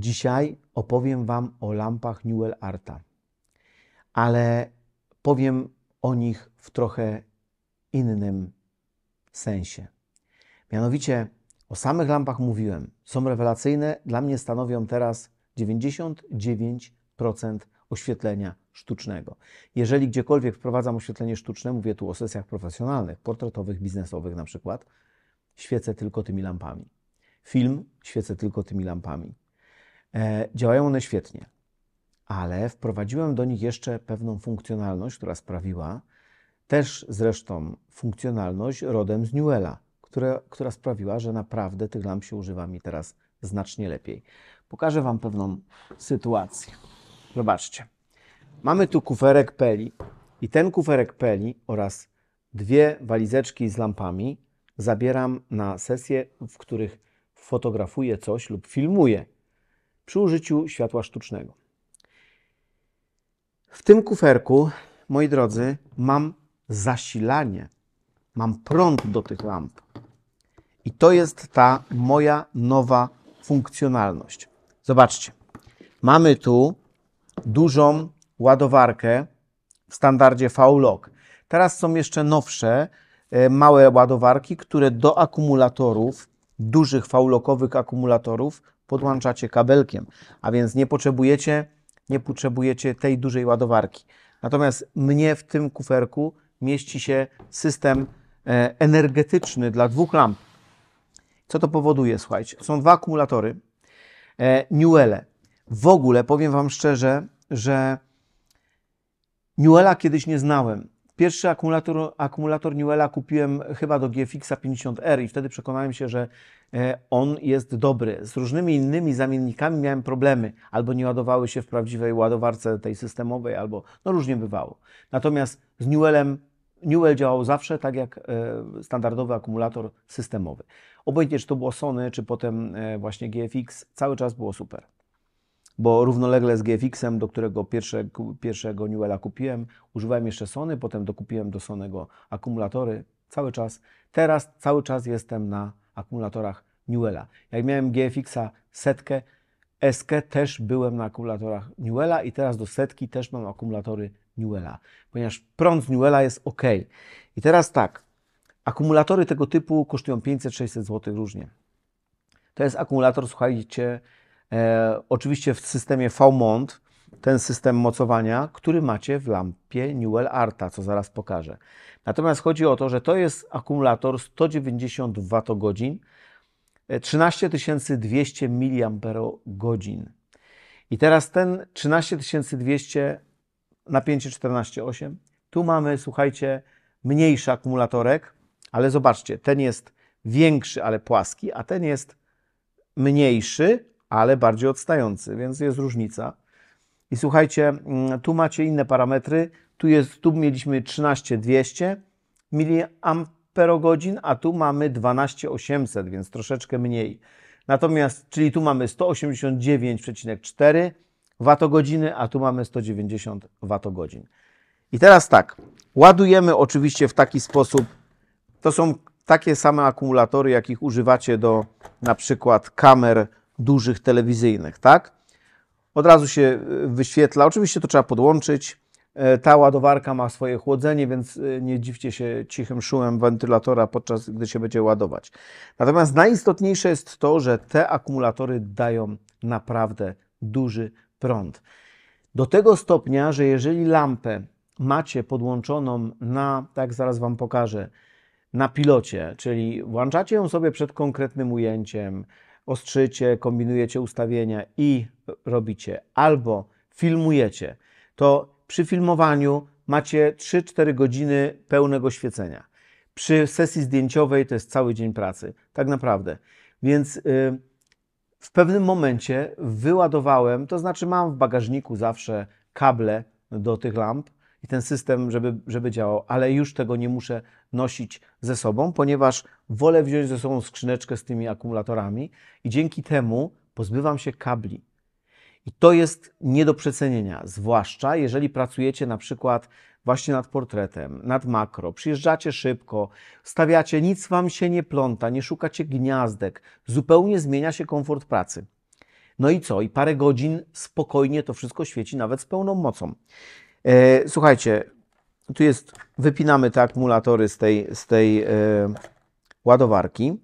Dzisiaj opowiem Wam o lampach Newell Arta, ale powiem o nich w trochę innym sensie. Mianowicie o samych lampach mówiłem. Są rewelacyjne, dla mnie stanowią teraz 99% oświetlenia sztucznego. Jeżeli gdziekolwiek wprowadzam oświetlenie sztuczne, mówię tu o sesjach profesjonalnych, portretowych, biznesowych na przykład, świecę tylko tymi lampami. Film świecę tylko tymi lampami. E, działają one świetnie, ale wprowadziłem do nich jeszcze pewną funkcjonalność, która sprawiła, też zresztą funkcjonalność rodem z Newella, która, która sprawiła, że naprawdę tych lamp się używa mi teraz znacznie lepiej. Pokażę Wam pewną sytuację. Zobaczcie. Mamy tu kuferek Peli i ten kuferek Peli oraz dwie walizeczki z lampami zabieram na sesje, w których fotografuję coś lub filmuję przy użyciu światła sztucznego. W tym kuferku, moi drodzy, mam zasilanie, mam prąd do tych lamp. I to jest ta moja nowa funkcjonalność. Zobaczcie, mamy tu dużą ładowarkę w standardzie V-Lock. Teraz są jeszcze nowsze, e, małe ładowarki, które do akumulatorów, dużych V-Lockowych akumulatorów podłączacie kabelkiem, a więc nie potrzebujecie, nie potrzebujecie tej dużej ładowarki. Natomiast mnie w tym kuferku mieści się system e, energetyczny dla dwóch lamp. Co to powoduje, słuchajcie? Są dwa akumulatory e, Newelle. W ogóle powiem Wam szczerze, że Newella kiedyś nie znałem. Pierwszy akumulator, akumulator Newella kupiłem chyba do GFX 50R i wtedy przekonałem się, że E, on jest dobry. Z różnymi innymi zamiennikami miałem problemy, albo nie ładowały się w prawdziwej ładowarce tej systemowej, albo no różnie bywało. Natomiast z Newellem Newell działał zawsze tak jak e, standardowy akumulator systemowy. Obojętnie czy to było Sony, czy potem e, właśnie GFX, cały czas było super. Bo równolegle z GFX-em, do którego pierwsze, pierwszego Newella kupiłem, używałem jeszcze Sony, potem dokupiłem do Sonego akumulatory cały czas. Teraz cały czas jestem na akumulatorach Newella. Jak miałem GFX-a setkę, SK też byłem na akumulatorach Newella i teraz do setki też mam akumulatory Newella, ponieważ prąd z Newella jest ok. I teraz tak, akumulatory tego typu kosztują 500-600 zł różnie. To jest akumulator, słuchajcie, e, oczywiście w systemie V-mount, ten system mocowania, który macie w lampie Newell Arta, co zaraz pokażę. Natomiast chodzi o to, że to jest akumulator 190 Wh, 13200 mAh. I teraz ten 13200 200 napięcie 14,8. Tu mamy, słuchajcie, mniejszy akumulatorek, ale zobaczcie, ten jest większy, ale płaski, a ten jest mniejszy, ale bardziej odstający, więc jest różnica. I słuchajcie, mm, tu macie inne parametry. Tu, jest, tu mieliśmy 13200 mAh, perogodzin, a tu mamy 12800, więc troszeczkę mniej. Natomiast, czyli tu mamy 189,4 watogodziny, a tu mamy 190 watogodzin. I teraz tak, ładujemy oczywiście w taki sposób, to są takie same akumulatory, jakich używacie do na przykład kamer dużych telewizyjnych, tak? Od razu się e, wyświetla, oczywiście to trzeba podłączyć, E, ta ładowarka ma swoje chłodzenie, więc e, nie dziwcie się cichym szumem wentylatora, podczas gdy się będzie ładować. Natomiast najistotniejsze jest to, że te akumulatory dają naprawdę duży prąd. Do tego stopnia, że jeżeli lampę macie podłączoną na, tak zaraz Wam pokażę, na pilocie, czyli włączacie ją sobie przed konkretnym ujęciem, ostrzycie, kombinujecie ustawienia i robicie, albo filmujecie, to przy filmowaniu macie 3-4 godziny pełnego świecenia. Przy sesji zdjęciowej to jest cały dzień pracy, tak naprawdę. Więc y, w pewnym momencie wyładowałem, to znaczy mam w bagażniku zawsze kable do tych lamp i ten system, żeby, żeby działał, ale już tego nie muszę nosić ze sobą, ponieważ wolę wziąć ze sobą skrzyneczkę z tymi akumulatorami i dzięki temu pozbywam się kabli. I to jest nie do przecenienia, zwłaszcza jeżeli pracujecie na przykład właśnie nad portretem, nad makro, przyjeżdżacie szybko, stawiacie, nic wam się nie pląta, nie szukacie gniazdek, zupełnie zmienia się komfort pracy. No i co? I parę godzin spokojnie to wszystko świeci, nawet z pełną mocą. E, słuchajcie, tu jest, wypinamy te akumulatory z tej, z tej e, ładowarki.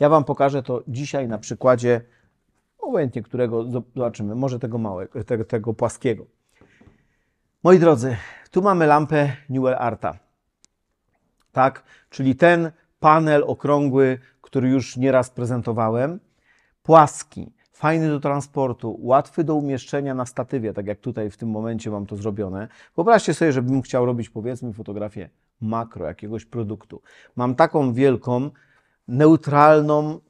Ja Wam pokażę to dzisiaj na przykładzie obojętnie którego zobaczymy, może tego małego, tego, tego płaskiego. Moi drodzy, tu mamy lampę Newell Arta, tak? Czyli ten panel okrągły, który już nieraz prezentowałem, płaski, fajny do transportu, łatwy do umieszczenia na statywie, tak jak tutaj w tym momencie mam to zrobione. Wyobraźcie sobie, żebym chciał robić powiedzmy fotografię makro jakiegoś produktu. Mam taką wielką, neutralną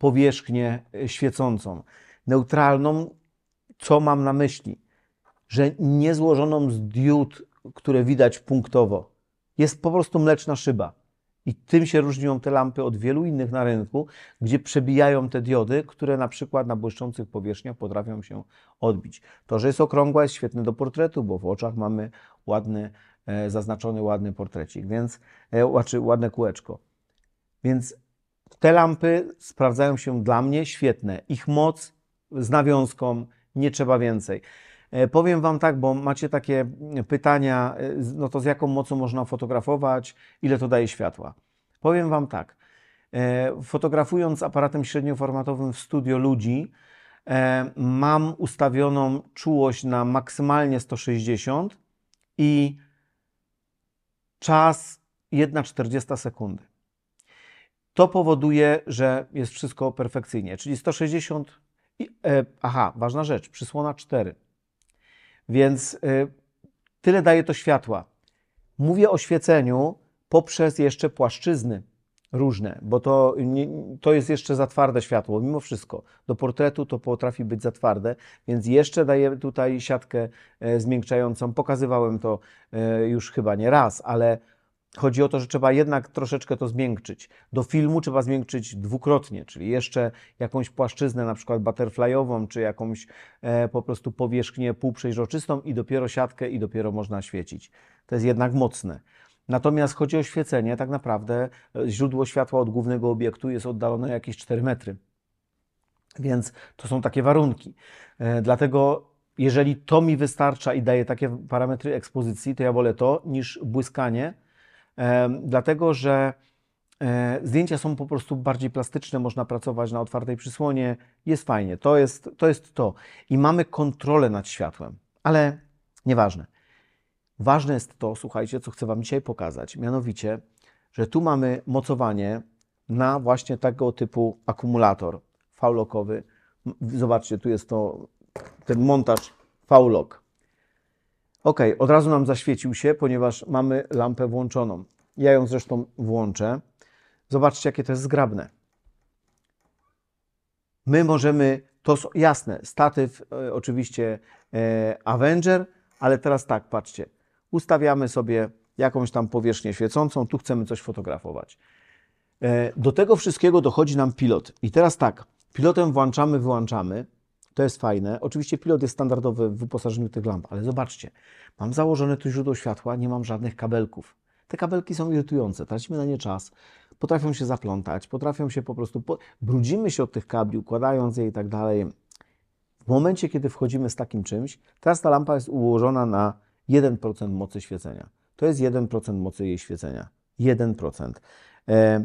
powierzchnię e, świecącą. Neutralną, co mam na myśli? Że niezłożoną z diod, które widać punktowo. Jest po prostu mleczna szyba. I tym się różnią te lampy od wielu innych na rynku, gdzie przebijają te diody, które na przykład na błyszczących powierzchniach potrafią się odbić. To, że jest okrągła, jest świetne do portretu, bo w oczach mamy ładny, e, zaznaczony ładny portrecik, więc, e, ładne kółeczko. Więc te lampy sprawdzają się dla mnie świetne. Ich moc z nawiązką nie trzeba więcej. E, powiem Wam tak, bo macie takie e, pytania, e, no to z jaką mocą można fotografować, ile to daje światła. Powiem Wam tak, fotografując aparatem średnioformatowym w studio ludzi, mam ustawioną czułość na maksymalnie 160 i czas 1,40 sekundy to powoduje, że jest wszystko perfekcyjnie. Czyli 160. I, e, aha, ważna rzecz, przysłona 4. Więc e, tyle daje to światła. Mówię o świeceniu poprzez jeszcze płaszczyzny różne, bo to, nie, to jest jeszcze za twarde światło, mimo wszystko. Do portretu to potrafi być za twarde, więc jeszcze daję tutaj siatkę e, zmiękczającą. Pokazywałem to e, już chyba nie raz, ale Chodzi o to, że trzeba jednak troszeczkę to zmiękczyć. Do filmu trzeba zmiękczyć dwukrotnie, czyli jeszcze jakąś płaszczyznę, na przykład butterflyową, czy jakąś e, po prostu powierzchnię półprzeźroczystą i dopiero siatkę i dopiero można świecić. To jest jednak mocne. Natomiast chodzi o świecenie, tak naprawdę e, źródło światła od głównego obiektu jest oddalone jakieś 4 metry. Więc to są takie warunki. E, dlatego jeżeli to mi wystarcza i daje takie parametry ekspozycji, to ja wolę to niż błyskanie, dlatego że e, zdjęcia są po prostu bardziej plastyczne, można pracować na otwartej przysłonie, jest fajnie, to jest to. Jest to. I mamy kontrolę nad światłem, ale nieważne. Ważne jest to, słuchajcie, co chcę Wam dzisiaj pokazać, mianowicie, że tu mamy mocowanie na właśnie tego typu akumulator V-lockowy. Zobaczcie, tu jest to ten montaż V-lock. Ok, od razu nam zaświecił się, ponieważ mamy lampę włączoną. Ja ją zresztą włączę. Zobaczcie, jakie to jest zgrabne. My możemy, to jasne, statyw, e, oczywiście e, Avenger, ale teraz tak, patrzcie. Ustawiamy sobie jakąś tam powierzchnię świecącą, tu chcemy coś fotografować. E, do tego wszystkiego dochodzi nam pilot. I teraz tak, pilotem włączamy, wyłączamy. To jest fajne. Oczywiście pilot jest standardowy w wyposażeniu tych lamp, ale zobaczcie, mam założone tu źródło światła, nie mam żadnych kabelków. Te kabelki są irytujące, tracimy na nie czas, potrafią się zaplątać, potrafią się po prostu, po... brudzimy się od tych kabli, układając je i tak dalej. W momencie, kiedy wchodzimy z takim czymś, teraz ta lampa jest ułożona na 1% mocy świecenia. To jest 1% mocy jej świecenia. 1%. E,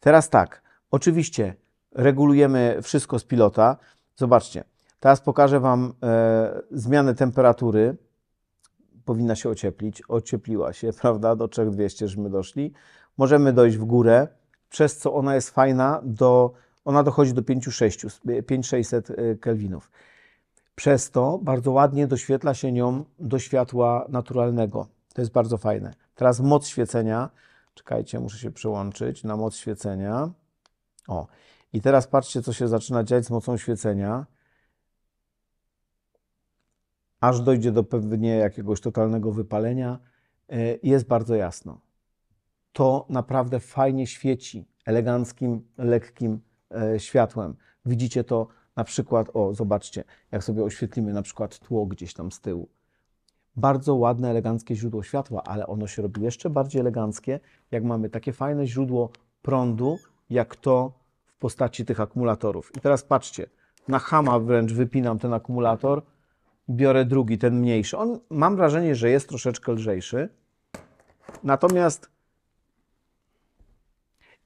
teraz tak, oczywiście regulujemy wszystko z pilota. Zobaczcie, Teraz pokażę Wam e, zmianę temperatury. Powinna się ocieplić. Ociepliła się, prawda? Do 3200 żeśmy doszli. Możemy dojść w górę, przez co ona jest fajna. Do, ona dochodzi do 5600 e, e, kelwinów. Przez to bardzo ładnie doświetla się nią do światła naturalnego. To jest bardzo fajne. Teraz moc świecenia. Czekajcie, muszę się przełączyć na moc świecenia. O, i teraz patrzcie, co się zaczyna dziać z mocą świecenia aż dojdzie do pewnie jakiegoś totalnego wypalenia, e, jest bardzo jasno. To naprawdę fajnie świeci eleganckim, lekkim e, światłem. Widzicie to na przykład, o zobaczcie, jak sobie oświetlimy na przykład tło gdzieś tam z tyłu. Bardzo ładne, eleganckie źródło światła, ale ono się robi jeszcze bardziej eleganckie, jak mamy takie fajne źródło prądu, jak to w postaci tych akumulatorów. I teraz patrzcie, na hama wręcz wypinam ten akumulator, biorę drugi, ten mniejszy. On mam wrażenie, że jest troszeczkę lżejszy. Natomiast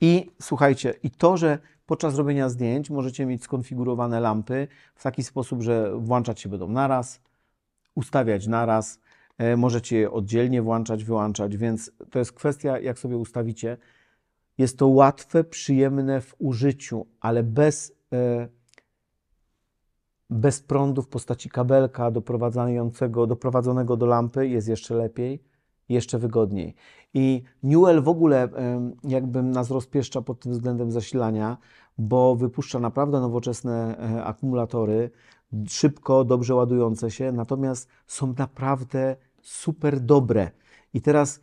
i słuchajcie, i to, że podczas robienia zdjęć możecie mieć skonfigurowane lampy w taki sposób, że włączać się będą naraz, ustawiać naraz, e, możecie je oddzielnie włączać, wyłączać, więc to jest kwestia, jak sobie ustawicie. Jest to łatwe, przyjemne w użyciu, ale bez e, bez prądu w postaci kabelka doprowadzonego do lampy jest jeszcze lepiej, jeszcze wygodniej. I Newell w ogóle jakby nas rozpieszcza pod tym względem zasilania, bo wypuszcza naprawdę nowoczesne e, akumulatory, szybko, dobrze ładujące się, natomiast są naprawdę super dobre. I teraz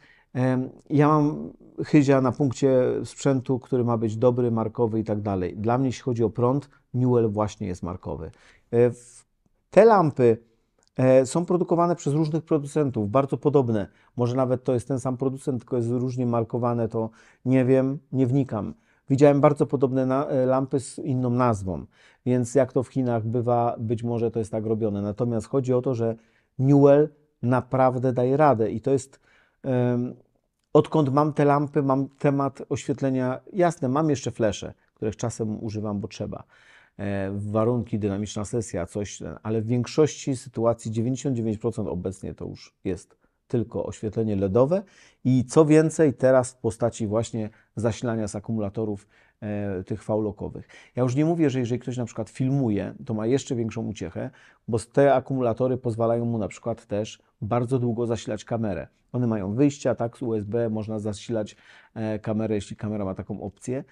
ja mam chyzia na punkcie sprzętu, który ma być dobry, markowy i tak dalej. Dla mnie, jeśli chodzi o prąd, Newell właśnie jest markowy. E, te lampy e, są produkowane przez różnych producentów, bardzo podobne. Może nawet to jest ten sam producent, tylko jest różnie markowane, to nie wiem, nie wnikam. Widziałem bardzo podobne e, lampy z inną nazwą, więc jak to w Chinach bywa, być może to jest tak robione. Natomiast chodzi o to, że Newell naprawdę daje radę i to jest. odkąd mam te lampy, mam temat oświetlenia. Jasne, mam jeszcze flesze, których czasem używam, bo trzeba E, warunki, dynamiczna sesja, coś, ale w większości sytuacji 99% obecnie to już jest tylko oświetlenie LEDowe i co więcej teraz w postaci właśnie zasilania z akumulatorów e, tych faulokowych. Ja już nie mówię, że jeżeli ktoś na przykład filmuje, to ma jeszcze większą uciechę, bo te akumulatory pozwalają mu na przykład też bardzo długo zasilać kamerę. One mają wyjścia, tak, z USB można zasilać e, kamerę, jeśli kamera ma taką opcję.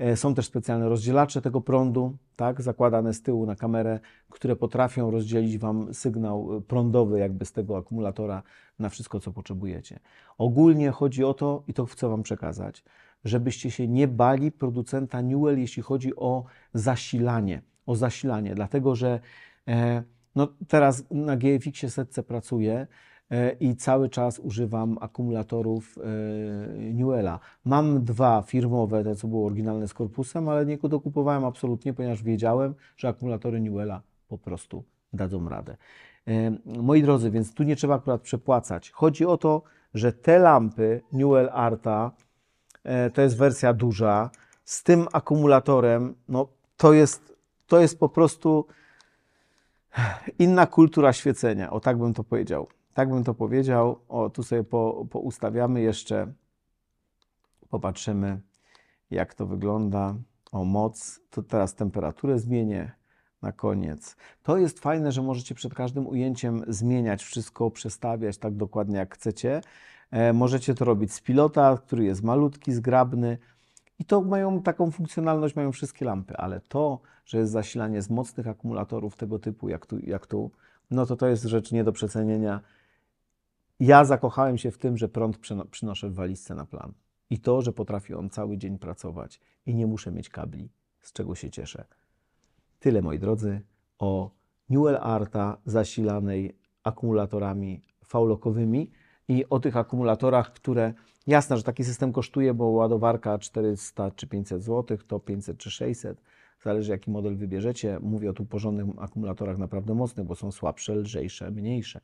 E, są też specjalne rozdzielacze tego prądu, tak, zakładane z tyłu na kamerę, które potrafią rozdzielić Wam sygnał e, prądowy jakby z tego akumulatora na wszystko, co potrzebujecie. Ogólnie chodzi o to, i to chcę Wam przekazać, żebyście się nie bali producenta Newell, jeśli chodzi o zasilanie, o zasilanie, dlatego że e, no, teraz na GFX-ie setce pracuję, E, i cały czas używam akumulatorów e, Newella. Mam dwa firmowe, te co było oryginalne z korpusem, ale nie dokupowałem absolutnie, ponieważ wiedziałem, że akumulatory Newella po prostu dadzą radę. E, moi drodzy, więc tu nie trzeba akurat przepłacać. Chodzi o to, że te lampy Newell Arta to jest wersja duża z tym akumulatorem, no to jest, to jest po prostu inna kultura świecenia, o tak bym to powiedział. Tak bym to powiedział. O, tu sobie po, poustawiamy jeszcze. Popatrzymy, jak to wygląda. O, moc. To teraz temperaturę zmienię na koniec. To jest fajne, że możecie przed każdym ujęciem zmieniać wszystko, przestawiać tak dokładnie jak chcecie. E, możecie to robić z pilota, który jest malutki, zgrabny. I to mają taką funkcjonalność, mają wszystkie lampy, ale to, że jest zasilanie z mocnych akumulatorów tego typu, jak tu, jak tu no to to jest rzecz nie do przecenienia. Ja zakochałem się w tym, że prąd przynoszę w walizce na plan. I to, że potrafi on cały dzień pracować i nie muszę mieć kabli, z czego się cieszę. Tyle, moi drodzy, o Newell Arta zasilanej akumulatorami faulokowymi i o tych akumulatorach, które jasne, że taki system kosztuje, bo ładowarka 400 czy 500 zł, to 500 czy 600, zależy jaki model wybierzecie. Mówię o tu porządnych akumulatorach naprawdę mocnych, bo są słabsze, lżejsze, mniejsze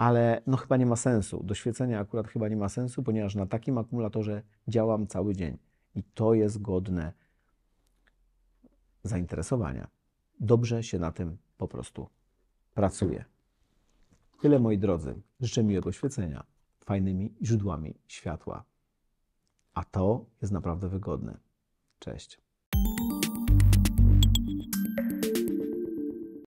ale no chyba nie ma sensu. Doświecenie akurat chyba nie ma sensu, ponieważ na takim akumulatorze działam cały dzień i to jest godne zainteresowania. Dobrze się na tym po prostu pracuje. Tyle moi drodzy. Życzę miłego świecenia fajnymi źródłami światła. A to jest naprawdę wygodne. Cześć.